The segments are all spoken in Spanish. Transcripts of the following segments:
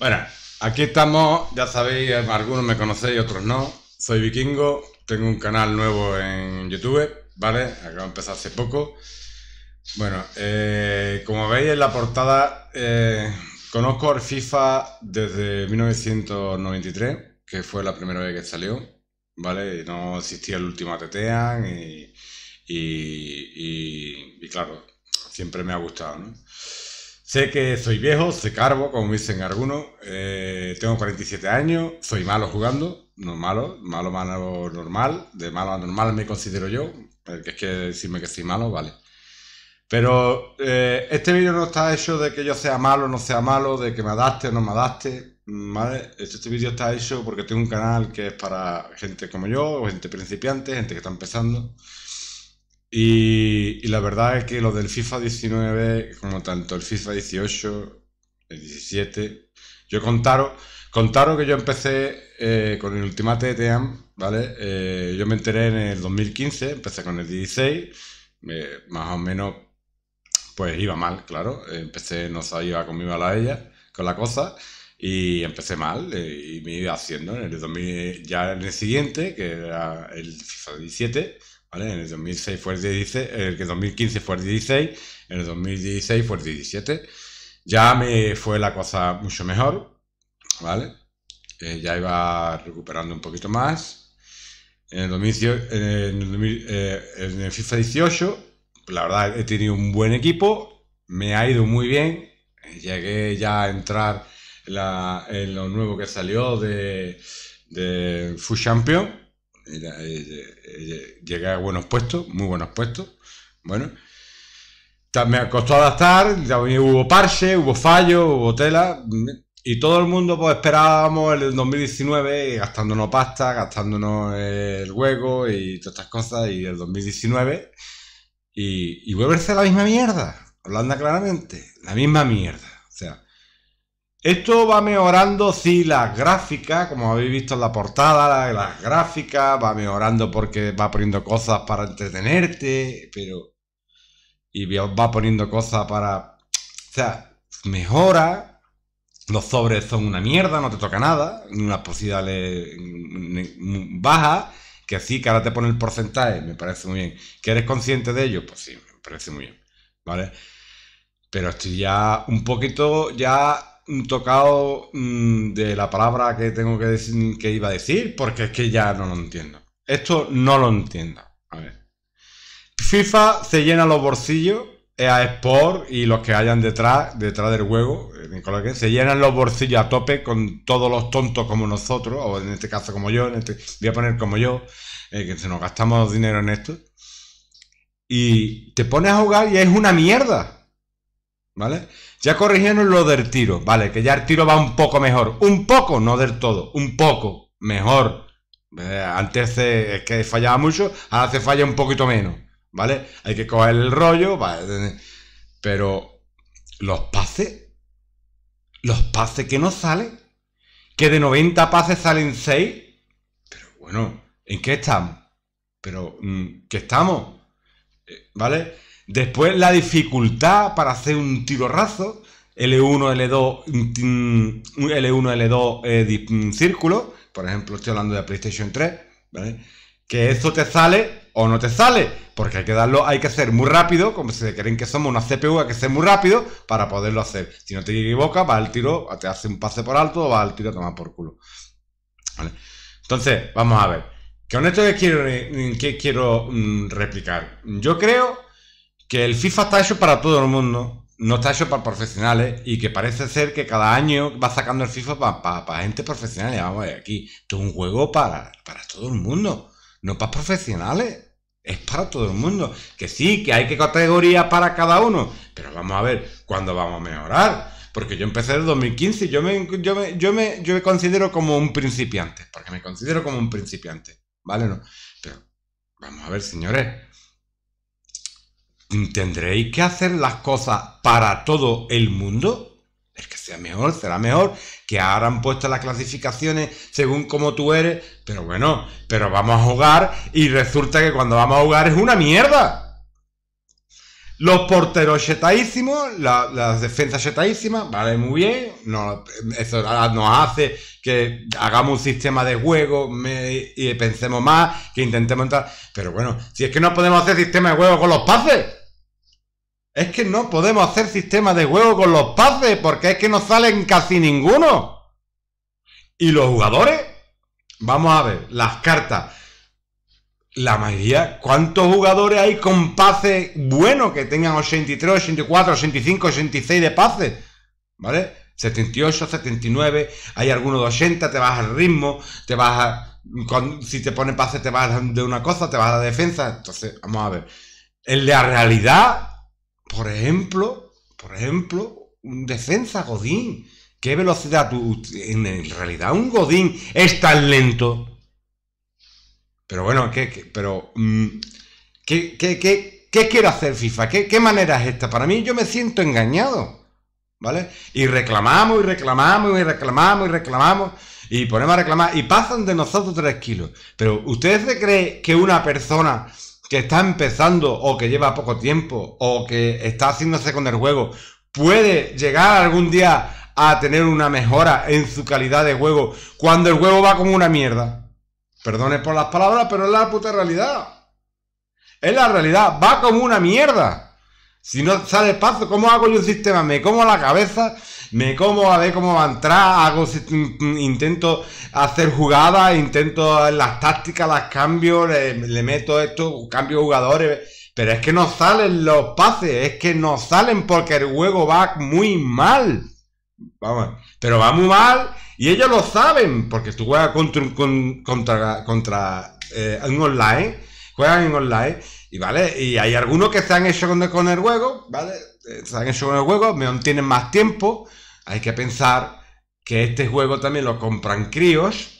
Bueno, aquí estamos, ya sabéis, algunos me conocéis, otros no. Soy vikingo, tengo un canal nuevo en YouTube, ¿vale? Acabo de empezar hace poco. Bueno, eh, como veis en la portada, eh, conozco al FIFA desde 1993, que fue la primera vez que salió, ¿vale? No existía el último Tetean y claro, siempre me ha gustado, ¿no? Sé que soy viejo, soy carbo, como dicen algunos, eh, tengo 47 años, soy malo jugando, no malo, malo, malo, normal, de malo a normal me considero yo, que es que decirme que soy malo, vale. Pero eh, este vídeo no está hecho de que yo sea malo, o no sea malo, de que me adapte o no me adapte, este, este vídeo está hecho porque tengo un canal que es para gente como yo, gente principiante, gente que está empezando. Y, la verdad es que lo del FIFA 19, como tanto el FIFA 18, el 17, yo contaros, contaro que yo empecé eh, con el Ultimate Team, ¿vale? Eh, yo me enteré en el 2015, empecé con el 16, más o menos, pues iba mal, claro, empecé, no sabía cómo iba la ella, con la cosa, y empecé mal eh, y me iba haciendo en el ya en el siguiente, que era el FIFA 17 en el 2006 el 2015 fue el 16, en el 2016 fue el 17. Ya me fue la cosa mucho mejor, ¿vale? Eh, ya iba recuperando un poquito más. En el, eh, el FIFA 18, la verdad, he tenido un buen equipo, me ha ido muy bien, llegué ya a entrar en lo nuevo que salió de, de Full Champion era, llegué a buenos puestos, muy buenos puestos. Bueno, me costó adaptar, hubo parche, hubo fallo, hubo tela. Y todo el mundo pues esperábamos el 2019 gastándonos pasta, gastándonos eh, el hueco y todas estas cosas. Y el 2019 y, y vuelve a ser la misma mierda, hablando claramente, la misma mierda. Esto va mejorando si sí, las gráficas, como habéis visto en la portada, las gráficas, va mejorando porque va poniendo cosas para entretenerte, pero... Y va poniendo cosas para... O sea, mejora. Los sobres son una mierda, no te toca nada. Unas posibilidades mm, mm, bajas. Que sí, que ahora te pone el porcentaje, me parece muy bien. ¿Que eres consciente de ello? Pues sí, me parece muy bien. ¿Vale? Pero estoy ya un poquito ya tocado mm, de la palabra que tengo que decir, que iba a decir, porque es que ya no lo entiendo. Esto no lo entiendo. A ver. FIFA se llena los bolsillos, a Sport y los que hayan detrás, detrás del juego, eh, se llenan los bolsillos a tope con todos los tontos como nosotros, o en este caso como yo, en este, voy a poner como yo, eh, que se nos gastamos dinero en esto. Y te pones a jugar y es una mierda. ¿Vale? Ya corrigieron lo del tiro, ¿vale? Que ya el tiro va un poco mejor. Un poco, no del todo, un poco mejor. Eh, antes que fallaba mucho, ahora se falla un poquito menos, ¿vale? Hay que coger el rollo, Pero los pases, los pases que no salen, que de 90 pases salen 6, pero bueno, ¿en qué estamos? Pero, mm, ¿qué estamos? Eh, ¿Vale? Después la dificultad para hacer un tiro raso, L1, L2, L1, L2 círculo, por ejemplo, estoy hablando de PlayStation 3, ¿vale? Que eso te sale o no te sale, porque hay que darlo, hay que hacer muy rápido, como si creen que somos una CPU, hay que ser muy rápido para poderlo hacer. Si no te equivocas, va al tiro, te hace un pase por alto o va al tiro a tomar por culo. ¿Vale? Entonces, vamos a ver. qué esto que quiero, eh, que quiero mm, replicar. Yo creo que el FIFA está hecho para todo el mundo, no está hecho para profesionales y que parece ser que cada año va sacando el FIFA para, gente profesional. Y vamos a ver, aquí, esto es un juego para, para todo el mundo, no para profesionales. Es para todo el mundo. Que sí, que hay que categorías para cada uno. Pero vamos a ver cuándo vamos a mejorar. Porque yo empecé en el 2015. Yo me, yo, me, yo, me, considero como un principiante. Porque me considero como un principiante. ¿Vale? No. Pero vamos a ver, señores. ¿Tendréis que hacer las cosas para todo el mundo? Es que sea mejor, será mejor que ahora han puesto las clasificaciones según como tú eres, pero bueno, pero vamos a jugar y resulta que cuando vamos a jugar es una mierda. Los porteros chetadísimos, las defensas chetadísimas, vale, muy bien, no, eso nos hace que hagamos un sistema de juego y pensemos más, que intentemos entrar, pero bueno, si es que no podemos hacer sistema de juego con los pases. Es que no podemos hacer sistema de juego con los pases porque es que no salen casi ninguno. ¿Y los jugadores? Vamos a ver, las cartas. La mayoría, ¿cuántos jugadores hay con pases buenos que tengan 83, 84, 85, 86 de pases? ¿Vale? 78, 79, hay algunos de 80, te baja el ritmo, te baja. si te pone pase, te vas de una cosa, te vas a la defensa. Entonces, vamos a ver. En la realidad, por ejemplo, por ejemplo, un defensa Godín. ¿Qué velocidad? En realidad, un Godín es tan lento. Pero bueno, ¿qué, pero, mm, ¿qué, qué, qué, hacer FIFA? ¿Qué, ¿Qué manera es esta? Para mí, yo me siento engañado. ¿Vale? Y reclamamos y reclamamos y reclamamos y reclamamos y ponemos a reclamar y pasan de nosotros tres kilos. Pero ¿usted se cree que una persona que está empezando o que lleva poco tiempo o que está haciéndose con el juego puede llegar algún día a tener una mejora en su calidad de juego cuando el juego va como una mierda. Perdone por las palabras, pero es la puta realidad. Es la realidad, va como una mierda. Si no sale paso, ¿cómo hago yo un sistema? Me como la cabeza me como a ver cómo va a entrar, hago, mm, mm, intento hacer jugadas, intento las tácticas, las cambio, le, meto esto, cambio jugadores, pero es que no salen los pases, es que no salen porque el juego va muy mal. Vamos, pero va muy mal y ellos lo saben, porque tú juegas contra, contra, en eh, online, juegan en online, y vale, y hay algunos que se han hecho con, el juego, ¿vale? Eh, son los el juego, tienen más tiempo. Hay que pensar que este juego también lo compran críos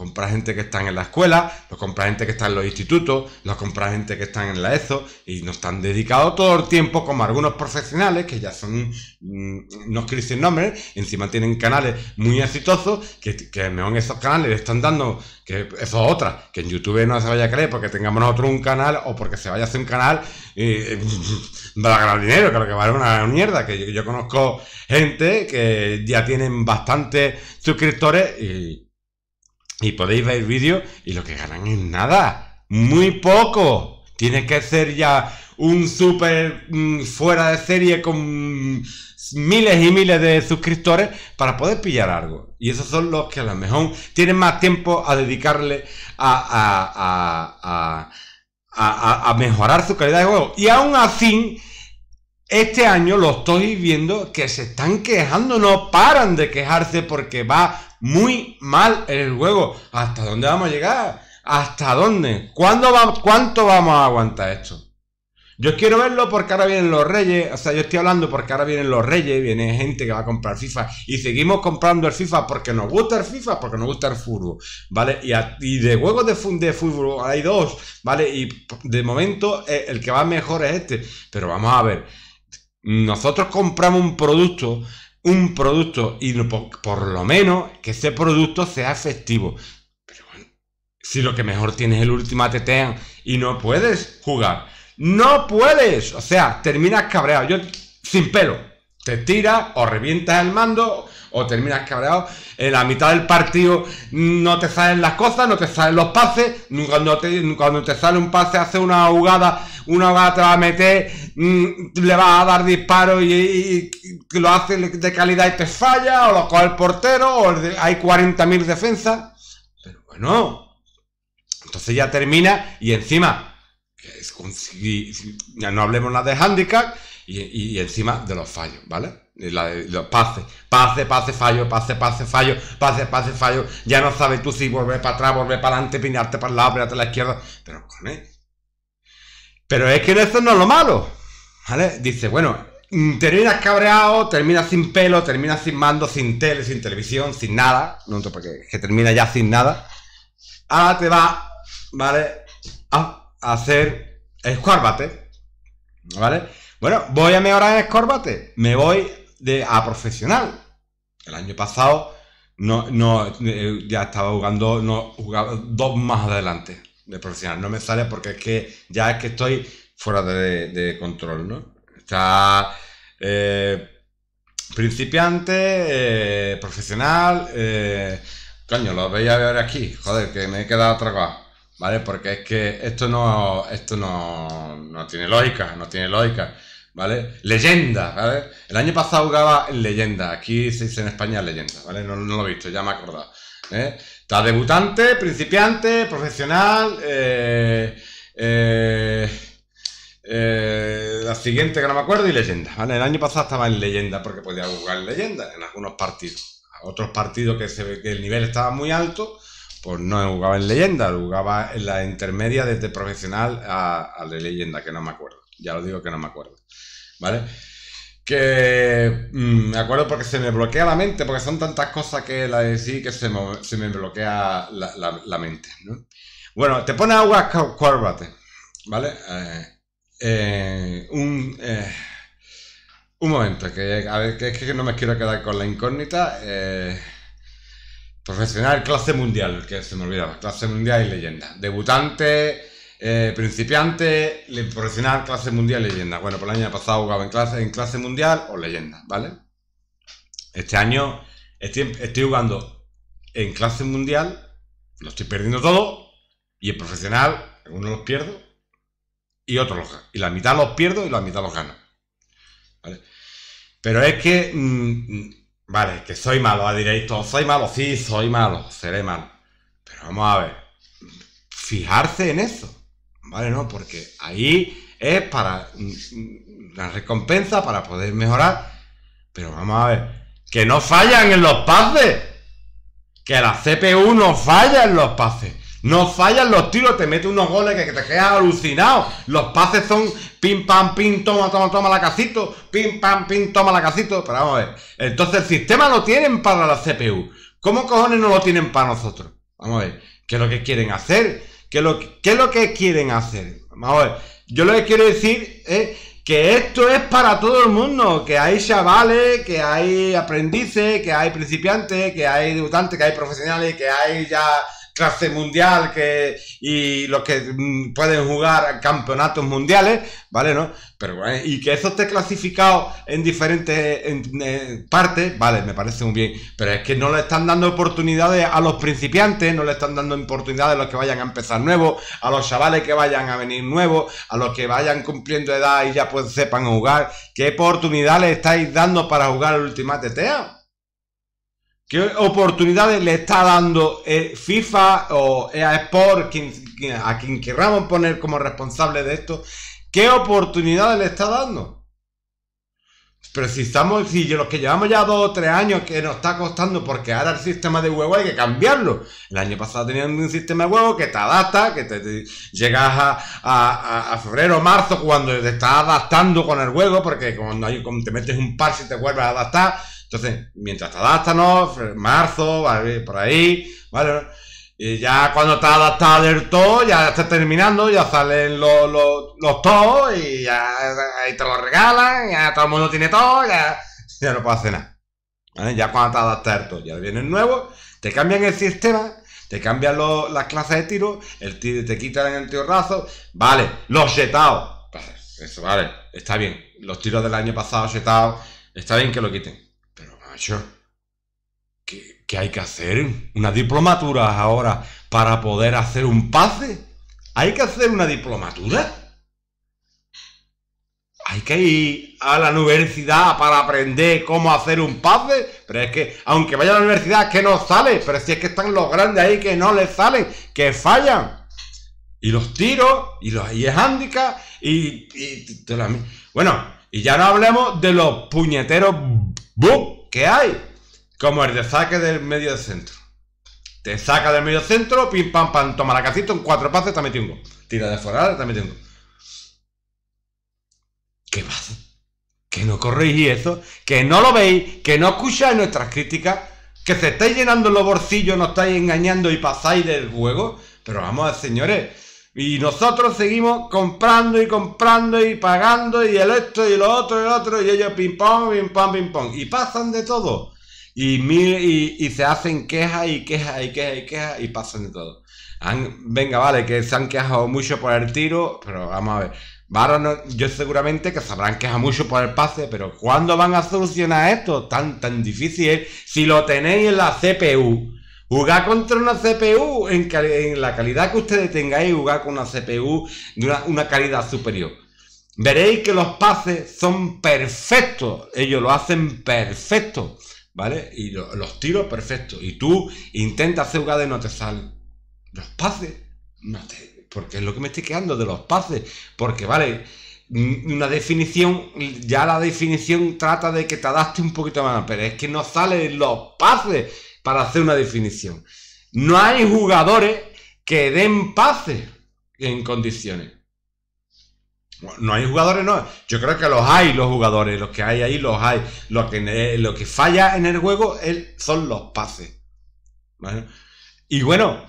compra gente que están en la escuela, los compra gente que está en los institutos, los compra gente que están en la ESO y nos están dedicado todo el tiempo como algunos profesionales que ya son, mm, no os dicen nombres, encima tienen canales muy exitosos que, que en esos canales le están dando, que eso es otra, que en YouTube no se vaya a creer porque tengamos nosotros un canal o porque se vaya a hacer un canal y va a ganar dinero, que que vale una mierda, que yo conozco gente que ya tienen bastantes suscriptores y y podéis ver vídeos y lo que ganan es nada. Muy poco. Tiene que ser ya un super mm, fuera de serie con miles y miles de suscriptores para poder pillar algo. Y esos son los que a lo mejor tienen más tiempo a dedicarle a, a mejorar su calidad de juego. Y aún así este año lo estoy viendo que se están quejando, no paran de quejarse porque va muy mal el juego. ¿Hasta dónde vamos a llegar? ¿Hasta dónde? va, ¿Cuánto vamos a aguantar esto? Yo quiero verlo porque ahora vienen los reyes, o sea, yo estoy hablando porque ahora vienen los reyes, viene gente que va a comprar FIFA y seguimos comprando el FIFA porque nos gusta el FIFA, porque nos gusta el fútbol, ¿vale? Y, de juegos de, fútbol hay dos, ¿vale? Y de momento eh, el que va mejor es este, pero vamos a ver. Nosotros compramos un producto, un producto, y por, lo menos que ese producto sea efectivo. Pero bueno, si lo que mejor tienes es el Ultimate Team y no puedes jugar, no puedes. O sea, terminas cabreado. Yo sin pelo. Te tiras o revientas el mando o terminas cabreado. En la mitad del partido no te salen las cosas, no te salen los pases. Cuando te, cuando te sale un pase, hace una jugada, una jugada te va a meter, mm, le va a dar disparos y, lo hace de calidad y te falla, o lo coge el portero, o hay 40.000 defensas. Pero bueno, entonces ya termina y encima, que es, ya no hablemos nada de handicap y, encima de los fallos, ¿vale? los pases, pase, pase, fallo, pase, pase, fallo, pase, pase, fallo. Ya no sabes tú si volver para atrás, volver para adelante, pinarte para el lado, pinarte a la izquierda. Pero, con él. Pero es que eso no es lo malo. ¿Vale? Dice, bueno, terminas cabreado, terminas sin pelo, terminas sin mando, sin tele, sin televisión, sin nada. No por que termina ya sin nada. Ahora te va, ¿vale? A hacer escuárbate. ¿Vale? Bueno, voy a mejorar en escorbate. Me voy de, a profesional. El año pasado no, eh, ya estaba jugando, no, jugaba dos más adelante de profesional. No me sale porque es que ya es que estoy fuera de, control, ¿no? Está eh, principiante, eh, profesional. coño, lo veía ver aquí. Joder, que me he quedado atrapado. ¿Vale? Porque es que esto no, esto no, no tiene lógica, no tiene lógica. ¿vale? Leyenda, ¿vale? El año pasado jugaba en Leyenda, aquí se dice en España Leyenda, ¿vale? No, lo he visto, ya me he acordado. ¿eh? Está debutante, principiante, profesional, eh, eh, la siguiente que no me acuerdo y Leyenda, El año pasado estaba en Leyenda porque podía jugar en Leyenda en algunos partidos. Otros partidos que, el nivel estaba muy alto, pues no jugaba en Leyenda, jugaba en la intermedia desde profesional a, de Leyenda, que no me acuerdo. Ya lo digo que no me acuerdo. ¿Vale? Que mm, me acuerdo porque se me bloquea la mente, porque son tantas cosas que la sí que se me, bloquea la, mente. Bueno, te pone agua cuárbate, ¿vale? Eh, eh, un, eh, un momento, que a ver, que es que no me quiero quedar con la incógnita. profesional, clase mundial, que se me olvidaba, clase mundial y leyenda. Debutante, eh, principiante, profesional, clase mundial, leyenda. Bueno, por el año pasado jugaba en clase, en clase mundial o leyenda, ¿vale? Este año estoy, jugando en clase mundial, lo estoy perdiendo todo, y en profesional, uno los pierdo y otro los gana Y la mitad los pierdo y la mitad los gana ¿Vale? Pero es que, mm, vale, que soy malo, diréis todos, soy malo, sí, soy malo, seré malo. Pero vamos a ver, fijarse en eso. ¿vale? ¿No? Porque ahí es para mm, mm, la recompensa, para poder mejorar. Pero vamos a ver, que no fallan en los pases. Que la CPU no falla en los pases. No fallan los tiros, te mete unos goles que te quedas alucinado. Los pases son pim pam pim, toma, toma, toma la casito, pim pam pim, toma la casito. Pero vamos a ver. Entonces el sistema lo tienen para la CPU. ¿Cómo cojones no lo tienen para nosotros? Vamos a ver. ¿Qué es lo que quieren hacer? ¿Qué es lo que, lo que quieren hacer? yo lo que quiero decir es que esto es para todo el mundo, que hay chavales, que hay aprendices, que hay principiantes, que hay debutantes, que hay profesionales, que hay ya clase mundial que, y los que mm, pueden jugar campeonatos mundiales, ¿vale? ¿No? Pero, eh, y que eso esté clasificado en diferentes partes, vale, me parece muy bien. Pero es que no le están dando oportunidades a los principiantes, no le están dando oportunidades a los que vayan a empezar nuevos, a los chavales que vayan a venir nuevos, a los que vayan cumpliendo edad y ya pues sepan jugar. ¿Qué oportunidades estáis dando para jugar el Ultimate TEA? ¿Qué oportunidades le está dando eh, FIFA o EA Sport, a quien queramos poner como responsable de esto? ¿Qué oportunidades le está dando? Pero si estamos, si los que llevamos ya dos o tres años que nos está costando, porque ahora el sistema de huevo hay que cambiarlo. El año pasado tenían un sistema de huevo que te adapta, que te, llegas a, febrero o marzo cuando te estás adaptando con el huevo, porque cuando hay, te metes un par parche te vuelves a adaptar entonces, mientras te adaptas, ¿no? Marzo, por ahí, ¿vale? Y ya cuando está adaptado del todo, ya está terminando, ya salen los, todos y ya ahí te lo regalan, ya todo el mundo tiene todo, ya, no puedes hacer nada. Ya cuando te adaptado del todo, ya viene el nuevo, te cambian el sistema, te cambian las clases de tiro, el tiro te quitan el tiro raso, vale, los setados, pues, eso vale, está bien, los tiros del año pasado setados, está bien que lo quiten. ¿qué, hay que hacer? ¿Una diplomatura ahora para poder hacer un pase? ¿Hay que hacer una diplomatura? ¿Hay que ir a la universidad para aprender cómo hacer un pase? Pero es que, aunque vaya a la universidad, que no sale. Pero si es que están los grandes ahí que no les salen, que fallan. Y los tiros, y los ahí es handicap, y, bueno, y ya no hablemos de los puñeteros. ¡Bum! que hay, como el de saque del medio centro. Te saca del medio centro, pim pam pam, toma la casita, en cuatro pases, también tengo Tira de fuera, también tengo ¿Qué pasa? Que no corréis eso, que no lo veis, que no escucháis nuestras críticas, que se estáis llenando los bolsillos, nos estáis engañando y pasáis del juego. Pero vamos, señores, y nosotros seguimos comprando y comprando y pagando y el esto y lo otro y lo otro y ellos ping pong, ping pong, ping pong. Y pasan de todo. Y, mil, y, se hacen quejas y quejas y quejas y quejas y pasan de todo. venga, vale, que se han quejado mucho por el tiro, pero vamos a ver. yo seguramente que sabrán quejado mucho por el pase, pero ¿cuándo van a solucionar esto tan, tan difícil? Si lo tenéis en la CPU, Jugar contra una CPU en, la calidad que ustedes tengáis, jugar con una CPU de una, calidad superior. Veréis que los pases son perfectos. Ellos lo hacen perfecto. ¿Vale? Y los tiros perfectos. Y tú intentas hacer jugada y no te salen. Los pases. No te, porque es lo que me estoy quedando de los pases. Porque, vale, mm, una definición, ya la definición trata de que te adapte un poquito más, pero es que no salen los pases para hacer una definición. No hay jugadores que den pases en condiciones. No hay jugadores, no. Yo creo que los hay, los jugadores. Los que hay ahí, los hay. Lo que, lo que falla en el juego son los pases. Y bueno,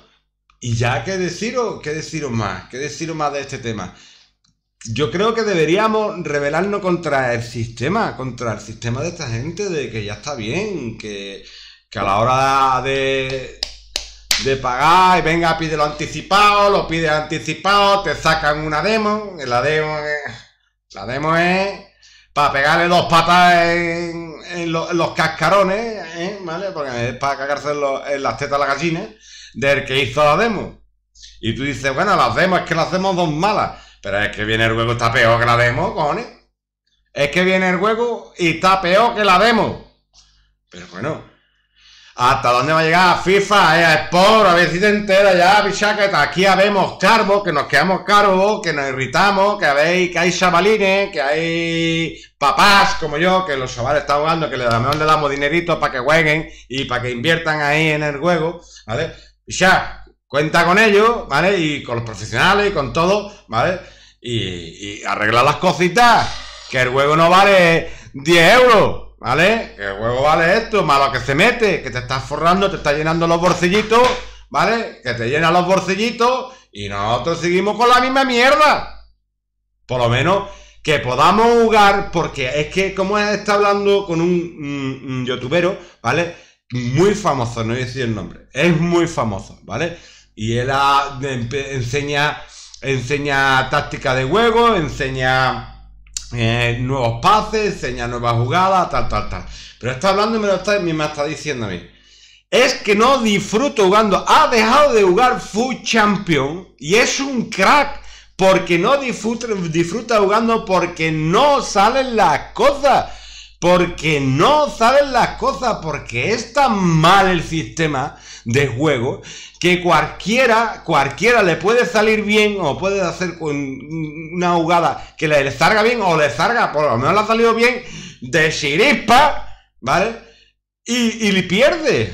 y ya que deciros, qué deciros más, qué deciros más de este tema. Yo creo que deberíamos rebelarnos contra el sistema, contra el sistema de esta gente, de que ya está bien, que que a la hora de, de pagar, y venga, pide lo anticipado, lo pide anticipado, te sacan una demo, la demo es, la demo para pegarle dos patas en, los cascarones, ¿eh? ¿vale? Porque es para cagarse en, las tetas de la gallina del que hizo la demo. Y tú dices, bueno, las demos es que las demos dos malas, pero es que viene el juego está peor que la demo, cojones. Es que viene el juego y está peor que la demo. Pero bueno, ¿Hasta dónde va a llegar? FIFA, eh, a Sport, a te entera, ya, bichaca. Aquí habemos cargo que nos quedamos carbos, que nos irritamos, que habéis, que hay chavalines, que hay papás como yo, que los chavales están jugando, que le damos, le damos dinerito para que jueguen y para que inviertan ahí en el juego, ¿vale? Ya cuenta con ellos, ¿vale? Y con los profesionales y con todo, ¿vale? Y, arregla las cositas, que el juego no vale 10 euros. ¿Vale? El juego vale esto, malo que se mete, que te estás forrando, te está llenando los bolsillitos, ¿vale? Que te llena los bolsillitos y nosotros seguimos con la misma mierda. Por lo menos que podamos jugar, porque es que como está hablando con un, youtuber, mm, mm, youtubero, ¿vale? Muy famoso, no voy a decir el nombre, es muy famoso, ¿vale? Y él em, enseña, enseña táctica de juego, enseña eh, nuevos pases, enseña nuevas jugadas, tal, tal, tal. Pero está hablando y me lo está, me diciendo a mí. Es que no disfruto jugando. Ha dejado de jugar Food Champion y es un crack porque no disfruta, disfruta jugando porque no salen las cosas porque no saben las cosas, porque es tan mal el sistema de juego que cualquiera, cualquiera le puede salir bien o puede hacer una jugada que le salga bien o le salga, por lo menos le ha salido bien, de chiripa, ¿vale? Y, y le pierde.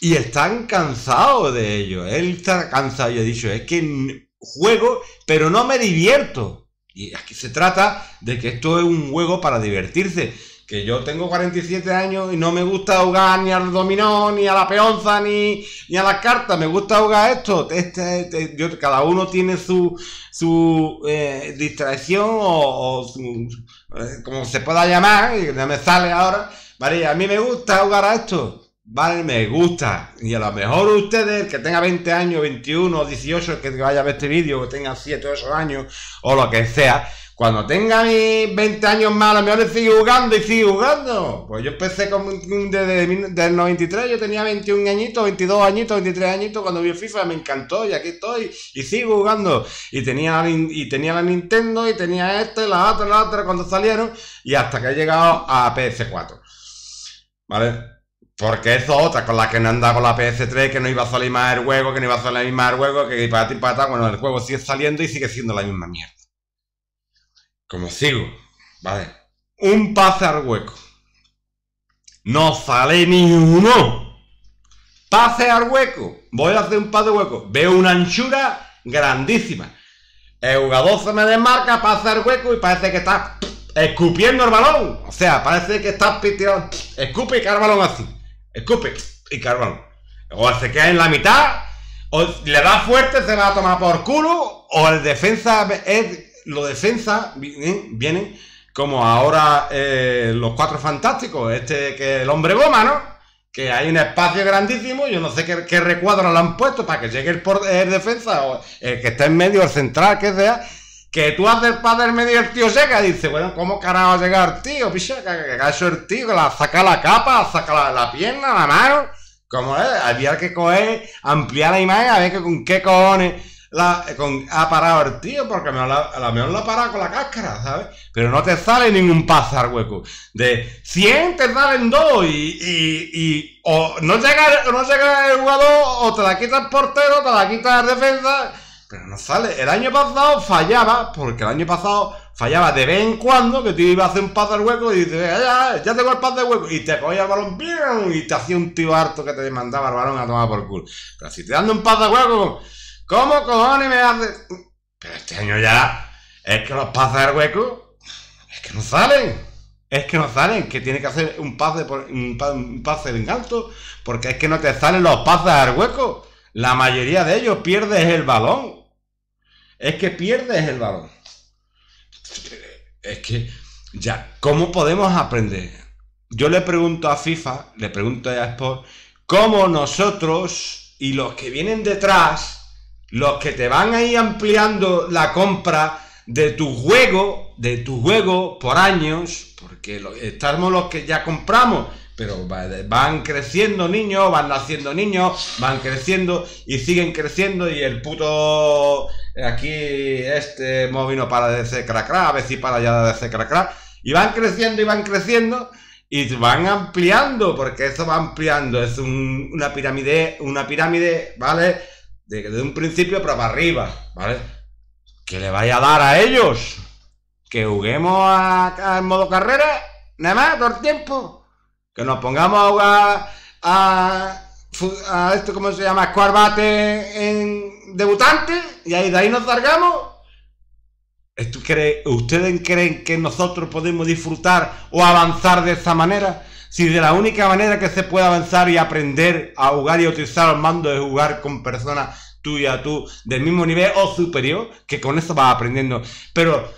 Y están cansados de ello. Él está cansado, yo he dicho, es que juego, pero no me divierto. Y aquí se trata de que esto es un juego para divertirse. Que yo tengo 47 años y no me gusta ahogar ni al dominó, ni a la peonza, ni, a las cartas. Me gusta jugar esto. Este, este, cada uno tiene su, su eh, distracción o, eh, como se pueda llamar, y me sale ahora. María, a mí me gusta jugar a esto vale me gusta. Y a lo mejor ustedes, que tenga 20 años, 21, 18, que vaya a ver este vídeo, que tenga 7 o 8 años, o lo que sea, cuando tenga mis 20 años más, a lo mejor sigo jugando y sigo jugando. Pues yo empecé como desde, el 93, yo tenía 21 añitos, 22 añitos, 23 añitos, cuando vi FIFA me encantó y aquí estoy y sigo jugando. Y tenía, y tenía la Nintendo y tenía este, la otra, la otra cuando salieron y hasta que he llegado a PS4. ¿Vale? Porque eso otra, con la que no andaba con la PS3, que no iba a salir más el hueco, que no iba a salir más el hueco, que para ti para bueno, el juego sigue saliendo y sigue siendo la misma mierda. Como sigo, vale. Un pase al hueco. No sale ni uno. Pase al hueco. Voy a hacer un pase al hueco. Veo una anchura grandísima. El jugador se me desmarca, pasa al hueco y parece que está escupiendo el balón. O sea, parece que está cae el balón así escupe y carbón. O se queda en la mitad, o le da fuerte, se va a tomar por culo, o el defensa, es, lo defensa vienen, como ahora eh, los cuatro fantásticos, este que el hombre goma, ¿no? Que hay un espacio grandísimo, yo no sé qué, recuadro le han puesto para que llegue el, defensa, o el que está en medio, el central, que sea, que tú haces para medio el tío seca. Dice, bueno, ¿cómo carajo va a llegar, tío? Picha, que el tío, que la saca la capa, saca la, pierna, la mano. Como es, había que coger, ampliar la imagen, a ver con qué cojones la, ha parado el tío, porque a lo la, mejor lo ha parado con la cáscara, ¿sabes? Pero no te sale ningún pasar hueco. De 100 te salen dos y, o no llega, no el jugador, o te la quita el portero, te la quita la defensa no sale. El año pasado fallaba, porque el año pasado fallaba de vez en cuando, que te iba a hacer un pase al hueco y ya, ya tengo el pase de hueco, y te cogía el balón bien, y te hacía un tío harto que te mandaba el balón a tomar por culo. Pero si te dando un pase de hueco, ¿cómo cojones me hace? Pero este año ya, es que los pases al hueco, es que no salen. Es que no salen, que tiene que hacer un pase, por, un, pase de alto porque es que no te salen los pases al hueco. La mayoría de ellos pierdes el balón es que pierdes el balón. Es que, ya, ¿cómo podemos aprender? Yo le pregunto a FIFA, le pregunto a Sport, ¿cómo nosotros y los que vienen detrás, los que te van a ir ampliando la compra de tu juego, de tu juego por años, porque estamos los que ya compramos, pero van creciendo niños, van naciendo niños, van creciendo y siguen creciendo y el puto aquí este móvil no para de hacer cracra, a ver si para allá de hacer cracra. Y van creciendo y van creciendo y van ampliando, porque eso va ampliando. Es una pirámide, una pirámide, ¿vale? de un principio para arriba, ¿vale? Que le vaya a dar a ellos. Que juguemos en modo carrera, nada más, todo el tiempo. Que nos pongamos a jugar a a esto, ¿cómo se llama? Square en debutante, y ahí de ahí nos largamos. ¿Ustedes creen que nosotros podemos disfrutar o avanzar de esa manera? Si de la única manera que se puede avanzar y aprender a jugar y utilizar el mando es jugar con personas tú y a tú del mismo nivel o superior, que con eso vas aprendiendo. Pero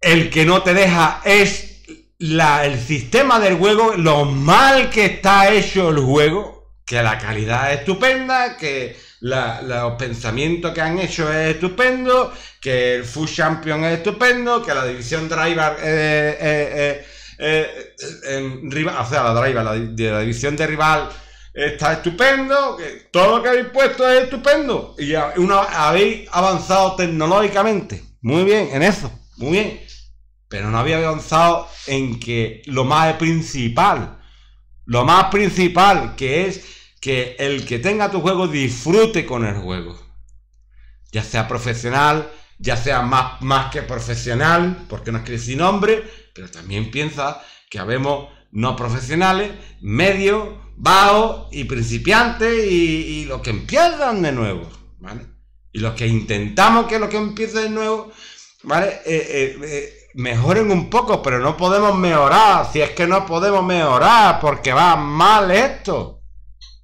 el que no te deja es la, el sistema del juego, lo mal que está hecho el juego, que la calidad es estupenda, que los pensamientos que han hecho es estupendo, que el Full Champion es estupendo, que la división Driver la de la división de rival está estupendo, que todo lo que habéis puesto es estupendo y habéis avanzado tecnológicamente, muy bien en eso, muy bien, pero no habéis avanzado en que lo más principal, lo más principal que es que el que tenga tu juego disfrute con el juego. Ya sea profesional, ya sea más, más que profesional, porque no es que sin nombre, pero también piensa que habemos no profesionales, medio, bajos y principiantes y, los que empiezan de nuevo, ¿vale? Y los que intentamos que los que empiece de nuevo, ¿vale? Eh, eh, eh, mejoren un poco, pero no podemos mejorar, si es que no podemos mejorar, porque va mal esto.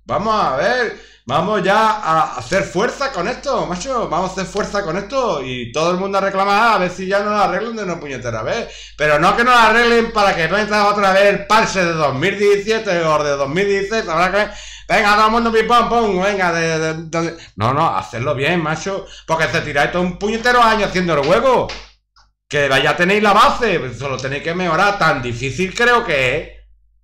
Vamos a ver, vamos ya a hacer fuerza con esto, macho. Vamos a hacer fuerza con esto y todo el mundo a reclamar a ver si ya no lo arreglan de una puñetera vez. Pero no que nos lo arreglen para que venga otra vez el parche de 2017 o de 2016. Habrá que Venga, todo el mundo pim venga, No, no, hacerlo bien, macho. Porque se tiráis todo un puñetero año haciendo el juego... Que ya tenéis la base, solo tenéis que mejorar. Tan difícil creo que es.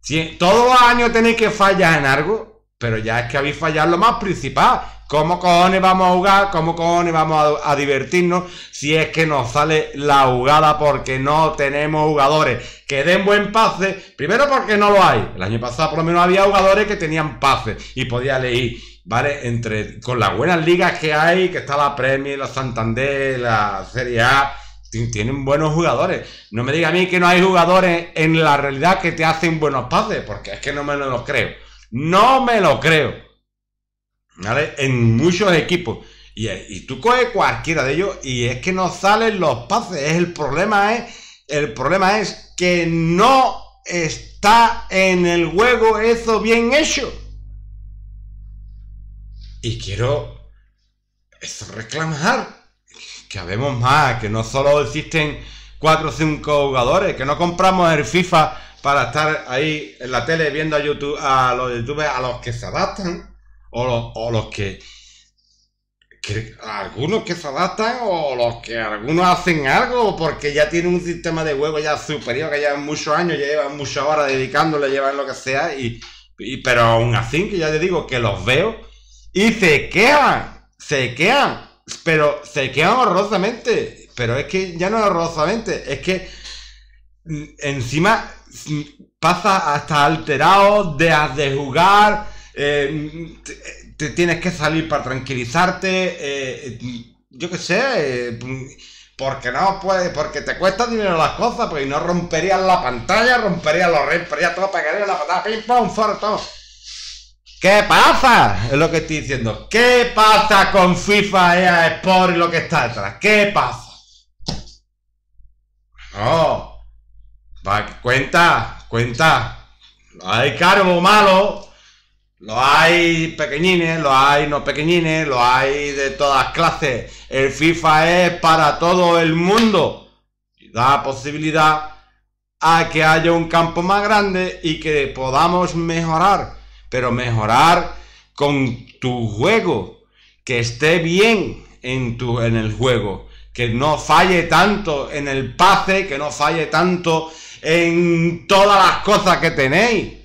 Si todos los años tenéis que fallar en algo. Pero ya es que habéis fallado lo más principal. ¿Cómo cojones vamos a jugar? ¿Cómo cojones vamos a, divertirnos si es que nos sale la jugada porque no tenemos jugadores que den buen pase? Primero porque no lo hay. El año pasado por lo menos había jugadores que tenían pase y podía leer... ¿Vale? Entre, con las buenas ligas que hay, que está la Premier, la Santander, la Serie A, tienen buenos jugadores. No me diga a mí que no hay jugadores en la realidad que te hacen buenos pases, porque es que no me los creo. No me lo creo. ¿Vale? En muchos equipos. Y, tú coges cualquiera de ellos y es que no salen los pases. El problema es, el problema es que no está en el juego eso bien hecho. Y quiero eso reclamar que habemos más, que no solo existen cuatro o cinco jugadores, que no compramos el FIFA para estar ahí en la tele viendo a, YouTube, a los youtubers, a los que se adaptan, o los, o los que, Algunos que se adaptan, o los que algunos hacen algo, porque ya tienen un sistema de juego ya superior, que llevan muchos años, ya llevan muchas horas dedicándole, llevan lo que sea, y, pero aún así, que ya te digo, que los veo, y se quedan, se quedan, pero se quean horrorosamente, pero es que ya no horrorosamente, es que mm, encima pasa hasta alterado, has de jugar, eh, te, tienes que salir para tranquilizarte, eh, yo qué sé, eh, porque no puede porque te cuesta dinero las cosas, porque no romperías la pantalla, romperías los romperías todo, pegarías la pantalla, pim, pong, todo. ¿Qué pasa? Es lo que estoy diciendo. ¿Qué pasa con FIFA, EA Sport y lo que está detrás? ¿Qué pasa? No. Oh. Va, cuenta, cuenta. Lo hay caro malo, lo hay pequeñines, lo hay no pequeñines, lo hay de todas clases. El FIFA es para todo el mundo y da posibilidad a que haya un campo más grande y que podamos mejorar, pero mejorar con tu juego, que esté bien en, tu, en el juego, que no falle tanto en el pase, que no falle tanto en todas las cosas que tenéis.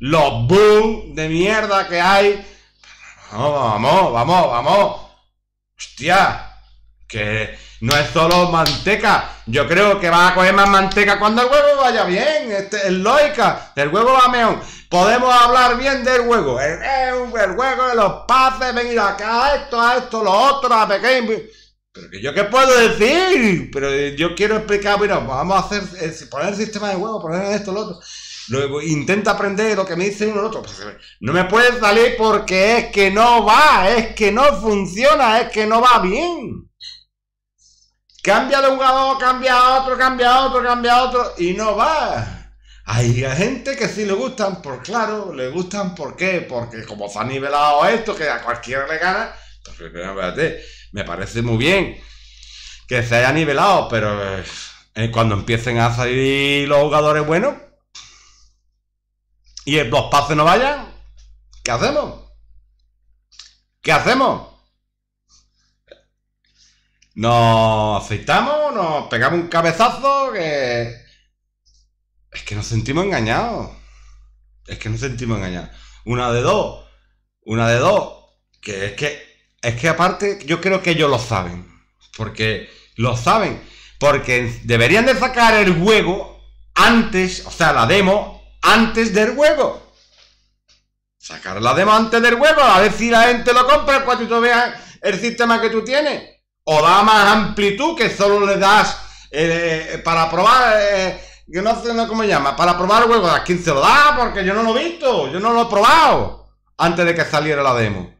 Los boom de mierda que hay. Vamos, vamos, vamos, vamos. Hostia, que no es solo manteca. Yo creo que va a coger más manteca cuando el huevo vaya bien. es este, lógica. el huevo va mejor, Podemos hablar bien del huevo. El, huevo de los pases, venir acá, esto, a esto, lo otro, a pequeño yo qué puedo decir, pero eh, yo quiero explicar, bueno, vamos a hacer, eh, poner el sistema de huevo, poner esto, lo otro. Luego intenta aprender lo que me dice uno y otro. Pues, no me puede salir porque es que no va, es que no funciona, es que no va bien. Cambia de un lado cambia a otro, cambia a otro, cambia a otro y no va. Hay gente que sí le gustan, por pues claro, le gustan por qué, porque como se nivelado esto, que a cualquiera le gana, pues, me parece muy bien que se haya nivelado, pero eh, eh, cuando empiecen a salir los jugadores buenos y los pases no vayan, ¿qué hacemos? ¿Qué hacemos? Nos aceitamos, nos pegamos un cabezazo que... Es que nos sentimos engañados. Es que nos sentimos engañados. Una de dos. Una de dos. Que es que es que aparte, yo creo que ellos lo saben. Porque lo saben. Porque deberían de sacar el juego antes, o sea, la demo antes del juego. Sacar la demo antes del juego, a ver si la gente lo compra cuando tú veas el sistema que tú tienes. O da más amplitud que solo le das eh, para probar, eh, yo no sé cómo se llama, para probar el juego. ¿A quién se lo da? Porque yo no lo he visto, yo no lo he probado antes de que saliera la demo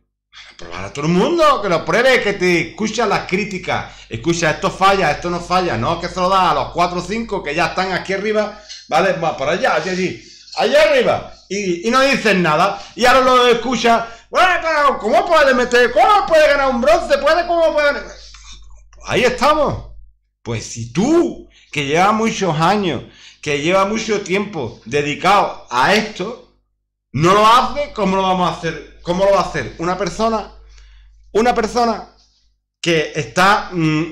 a probar a todo el mundo, que lo pruebe, que te escucha las críticas, escucha esto falla, esto no falla, no, que se lo da a los 4 o 5 que ya están aquí arriba, ¿vale? va para allá, allí allá arriba, y, no dicen nada, y ahora lo escucha, bueno, claro ¿cómo puede meter, cómo puede ganar un bronce, puede, cómo puede Ahí estamos. Pues si tú, que lleva muchos años, que lleva mucho tiempo dedicado a esto, no lo hace, ¿cómo lo vamos a hacer ¿Cómo lo va a hacer? Una persona, una persona que está mm,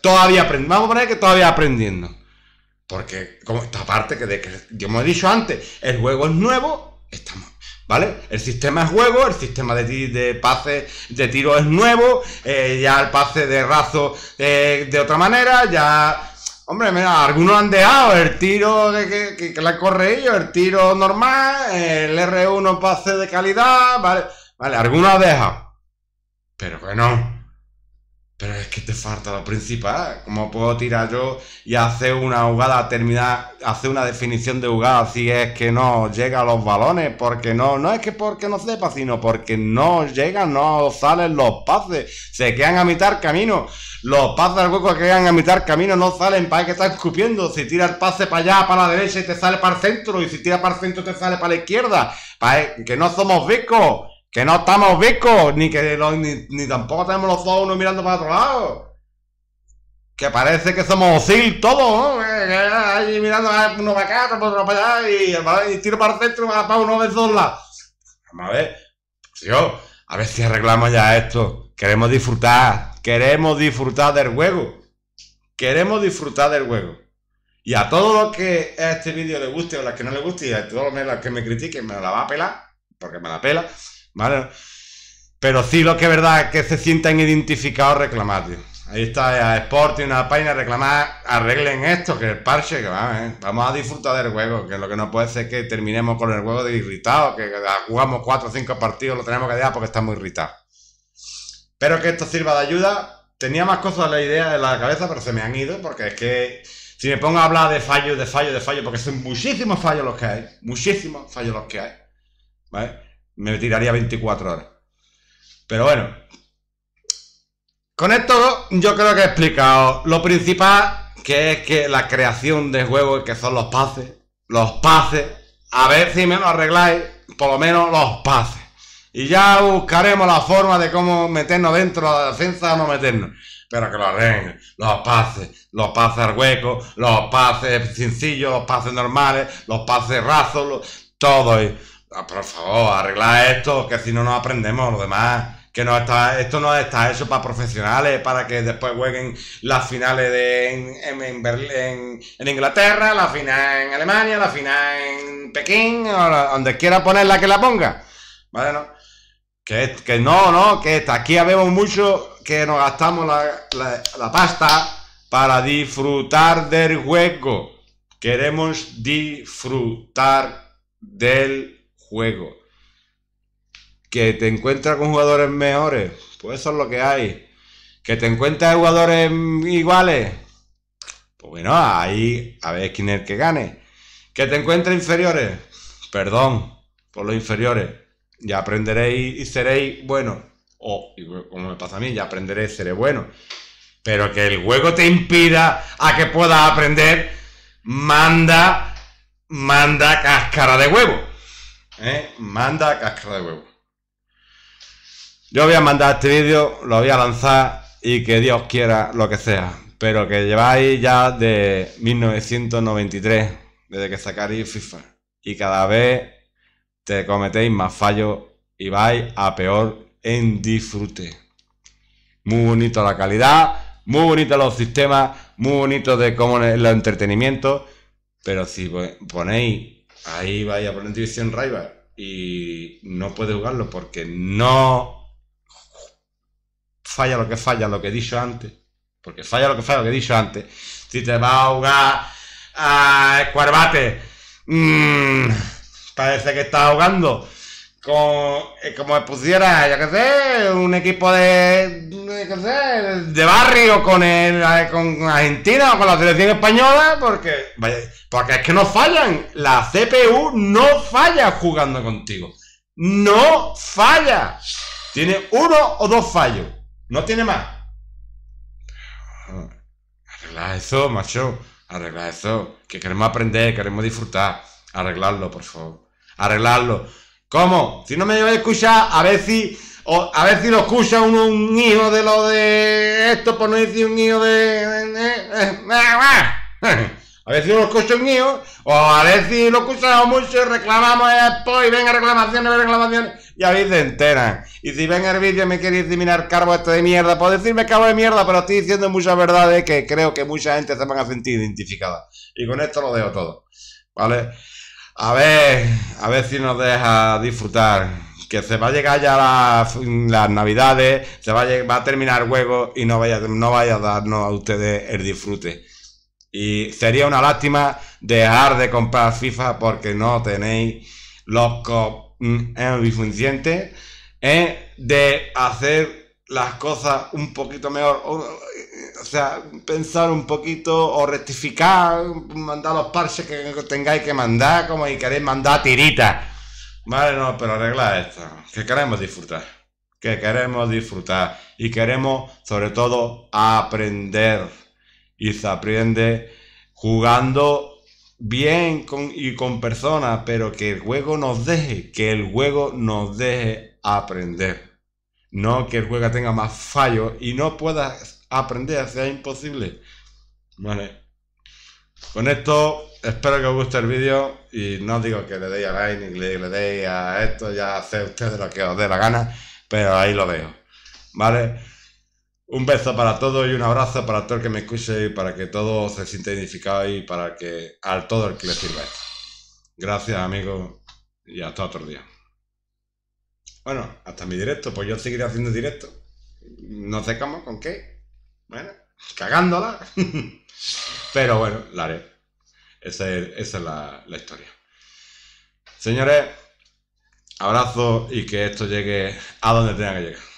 todavía aprendiendo. Vamos a poner que todavía aprendiendo. Porque, como esta parte que, de que yo me he dicho antes, el juego es nuevo, estamos. ¿Vale? El sistema es juego, el sistema de, de pase de tiro es nuevo, eh, ya el pase de razo eh, de otra manera, ya Hombre, mira, algunos han dejado el tiro de que, que, la corre el tiro normal, el R1 pase de calidad, vale, vale, algunos han Pero que no pero es que te falta lo principal. ¿Cómo puedo tirar yo y hacer una jugada, terminar, hacer una definición de jugada si es que no llega a los balones? Porque no, no es que porque no sepa, sino porque no llegan, no salen los pases, se quedan a mitad camino. Los pases al hueco que quedan a mitad camino no salen, para que está escupiendo. Si tira el pase para allá, para la derecha y te sale para el centro, y si tira para el centro te sale para la izquierda. Para que no somos vicos. Que no estamos vicos, ni que ni, tampoco tenemos los dos uno mirando para otro lado. Que parece que somos oscil todos, ¿no? Que, eh, eh, eh, mirando a uno para acá, otro para allá, y, tiro para el centro para uno de dos lados. Vamos a ver, pues yo, a ver si arreglamos ya esto. Queremos disfrutar, queremos disfrutar del juego. Queremos disfrutar del juego. Y a todos los que a este vídeo le guste o a los que no le guste, y a todos los que me critiquen, me la va a pelar, porque me la pela. ¿vale? Pero sí lo que es verdad Es que se sientan identificados reclamados Ahí está Sport, y una página, reclamar, arreglen esto, que el parche, que va, ¿eh? vamos a disfrutar del juego, que lo que no puede ser es que terminemos con el juego de irritado, que jugamos cuatro o cinco partidos, lo tenemos que dejar porque estamos irritados. Espero que esto sirva de ayuda. Tenía más cosas la idea en la cabeza, pero se me han ido, porque es que si me pongo a hablar de fallos, de fallos, de fallos, porque son muchísimos fallos los que hay, muchísimos fallos los que hay, ¿vale? me tiraría 24 horas. Pero bueno. Con esto yo creo que he explicado lo principal, que es que la creación de juegos, que son los pases, los pases, a ver si me lo arregláis, por lo menos los pases. Y ya buscaremos la forma de cómo meternos dentro de la defensa o no meternos. Pero que lo arreglen. Los pases. Los pases huecos Los pases sencillos. Los pases normales. Los pases rasos. Todo. Eso. Ah, por favor, arregla esto, que si no nos aprendemos lo demás. Que no está, esto no está eso para profesionales, para que después jueguen las finales en, en Inglaterra, la final en Alemania, la final en Pekín, donde quiera ponerla que la ponga. Bueno, Que, que no, no, que aquí habemos mucho que nos gastamos la, pasta para disfrutar del juego. Queremos disfrutar del juego juego. Que te encuentras con jugadores mejores, pues eso es lo que hay. Que te encuentras jugadores iguales, pues bueno, ahí a ver quién es el que gane. Que te encuentres inferiores, perdón por los inferiores, ya aprenderéis y seréis buenos. O, como me pasa a mí, ya aprenderé y seré bueno. Pero que el juego te impida a que puedas aprender, manda, manda cáscara de huevo. ¿Eh? Manda cáscara de huevo. Yo voy a mandar este vídeo, lo voy a lanzar y que Dios quiera lo que sea. Pero que lleváis ya de 1993, desde que sacaréis FIFA. Y cada vez te cometéis más fallos y vais a peor en disfrute. Muy bonito la calidad, muy bonito los sistemas, muy bonito de cómo es el entretenimiento. Pero si ponéis ahí va a poner división rival y no puede jugarlo porque no falla lo que falla, lo que he dicho antes. Porque falla lo que falla, lo que he dicho antes. Si te va a ahogar a Escuarbate, mm, parece que está ahogando como, eh, como pusiera, ya que sé, un equipo de, de barrio con, el, con Argentina o con la selección española, porque, porque es que no fallan. La CPU no falla jugando contigo. No falla. Tiene uno o dos fallos. No tiene más. Arregla eso, macho. Arregla eso. Que queremos aprender, queremos disfrutar. Arreglarlo, por favor. Arreglarlo ¿Cómo? Si no me lleváis a escuchar, a ver si. a ver si lo escucha uno, un hijo de lo de esto, por no decir un hijo de. A ver si lo escucha un hijo, o a ver si lo escuchamos mucho y reclamamos después, eh, y venga reclamaciones, reclamaciones, y a ver se enteran. Y si ven el vídeo y me queréis eliminar cargo esto de mierda, por decirme cargo de mierda, pero estoy diciendo muchas verdades que creo que mucha gente se van a sentir identificada. Y con esto lo dejo todo. ¿Vale? A ver, a ver si nos deja disfrutar. Que se va a llegar ya las, navidades, se va a, terminar el juego y no vaya, no vaya a darnos a ustedes el disfrute. Y sería una lástima dejar de comprar FIFA porque no tenéis los mm, el eh, de hacer las cosas un poquito mejor o sea, pensar un poquito o rectificar, mandar los parches que tengáis que mandar, como si queréis mandar tiritas. Vale, no, pero arregla esto, que queremos disfrutar, que queremos disfrutar y queremos sobre todo aprender. Y se aprende jugando bien con, y con personas, pero que el juego nos deje, que el juego nos deje aprender. No que el juego tenga más fallos y no pueda aprender, hacer imposible. Vale. Con esto, espero que os guste el vídeo y no digo que le deis a like ni le deis a esto, ya hacer ustedes lo que os dé la gana, pero ahí lo dejo. ¿Vale? Un beso para todos y un abrazo para todo el que me escuche y para que todo se sienta identificado y para que al todo el que le sirva esto. Gracias, amigos, y hasta otro día. Bueno, hasta mi directo, pues yo seguiré haciendo directo. No sé cómo, con qué, cagándola. Pero bueno, la haré. Esa es, la, historia. Señores, abrazo y que esto llegue a donde tenga que llegar.